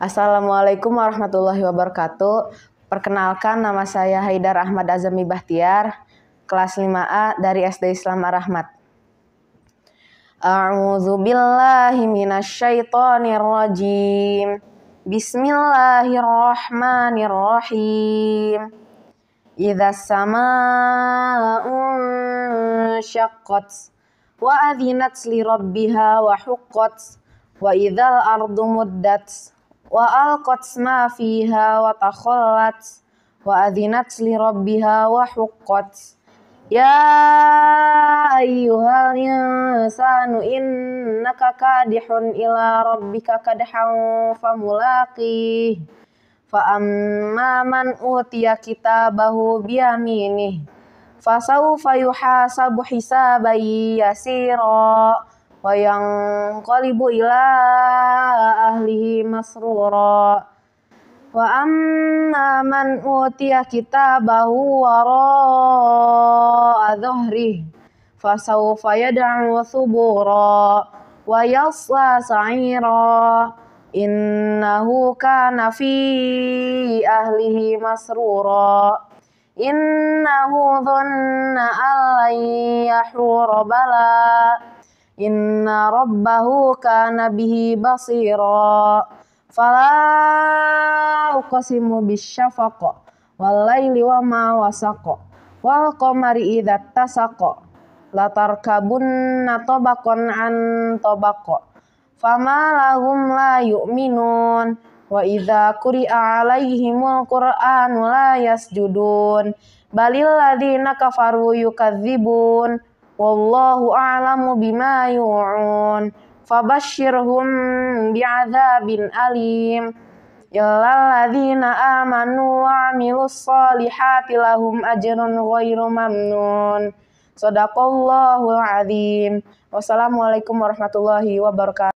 Assalamualaikum warahmatullahi wabarakatuh. Perkenalkan nama saya Haidar Ahmad Azami Bahtiar, kelas 5A dari SD Islam Ar-Rahmat. A'udzu billahi minasyaitonir rajim. Bismillahirrahmanirrahim. Idza samaun syaqqat wa adhinat li rabbiha wa huqqat wa idzal ardu muddat wa alqat ma fiha wa takhallat wa adzinat li rabbiha wa huqqat ya ayyuhal insanu innaka kadihun ila rabbika kadhan famulaqih fa amma man utiya kitabahu biyaminih fasawfa yuhasabu hisaban yasira wa yang qalibu ila ahlihi masruro wa amma man utiya kitabahu wara adhri fasawfa yad'u subura wa yasla sa'ira innahu kana fi ahlihi masruro innahu dhanna an yahura bala inna rabbahu kana bihi basira fala uqsimu bisyafaq wal wa ma wasaq wal qamari idza Latar kabunna tabaqan an tabaq fama lahum la yu'minun wa idza quri'a alaihimul qur'anu la yasjudun balil nakafaru kafaru yukadzibun wallahu a'lamu bima yu'un fabashshirhum bi'adzabin alim illalladzina amanu wa 'amilus solihati lahum ajrun ghairu mamnun sadaqallahul azim wassalamualaikum warahmatullahi wabarakatuh